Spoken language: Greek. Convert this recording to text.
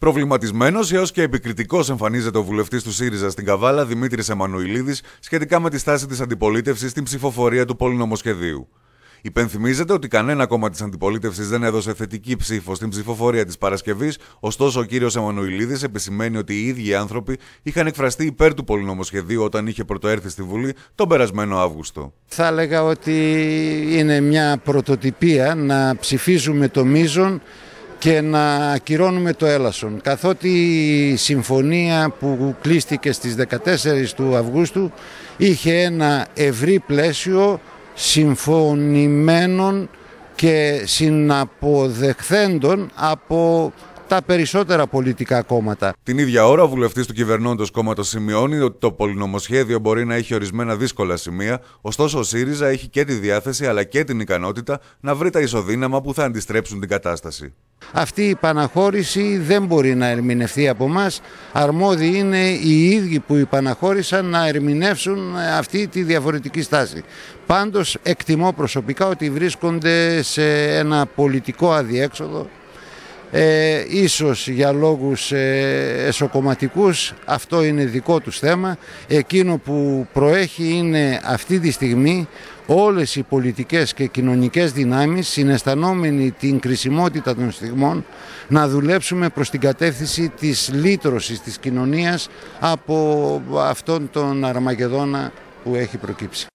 Προβληματισμένος έως και επικριτικός εμφανίζεται ο βουλευτής του ΣΥΡΙΖΑ στην Καβάλα Δημήτρης Εμμανουιλίδη σχετικά με τη στάση της αντιπολίτευσης στην ψηφοφορία του πολυνομοσχεδίου. Υπενθυμίζεται ότι κανένα κόμμα της αντιπολίτευσης δεν έδωσε θετική ψήφο στην ψηφοφορία της Παρασκευής, ωστόσο ο κύριος Εμμανουιλίδη επισημαίνει ότι οι ίδιοι άνθρωποι είχαν εκφραστεί υπέρ του πολυνομοσχεδίου όταν είχε πρωτοέρθει στη Βουλή τον περασμένο Αύγουστο. Θα έλεγα ότι είναι μια πρωτοτυπία να ψηφίζουμε το μείζον και να ακυρώνουμε το Έλασον. Καθότι η συμφωνία που κλείστηκε στις 14 του Αυγούστου είχε ένα ευρύ πλαίσιο συμφωνημένων και συναποδεχθέντων από τα περισσότερα πολιτικά κόμματα. Την ίδια ώρα, ο βουλευτής του κυβερνώντος κόμματος σημειώνει ότι το πολυνομοσχέδιο μπορεί να έχει ορισμένα δύσκολα σημεία, ωστόσο ο ΣΥΡΙΖΑ έχει και τη διάθεση αλλά και την ικανότητα να βρει τα ισοδύναμα που θα αντιστρέψουν την κατάσταση. Αυτή η παναχώρηση δεν μπορεί να ερμηνευτεί από εμάς. Αρμόδιοι είναι οι ίδιοι που υπαναχώρησαν να ερμηνεύσουν ε, αυτή τη διαφορετική στάση. Πάντως εκτιμώ προσωπικά ότι βρίσκονται σε ένα πολιτικό αδιέξοδο ε, ίσως για λόγους ε, αυτό είναι δικό τους θέμα εκείνο που προέχει είναι αυτή τη στιγμή όλες οι πολιτικές και κοινωνικές δυνάμεις συναισθανόμενοι την κρισιμότητα των στιγμών να δουλέψουμε προς την κατεύθυνση της λύτρωσης της κοινωνίας από αυτόν τον Αρμαγεδόνα που έχει προκύψει.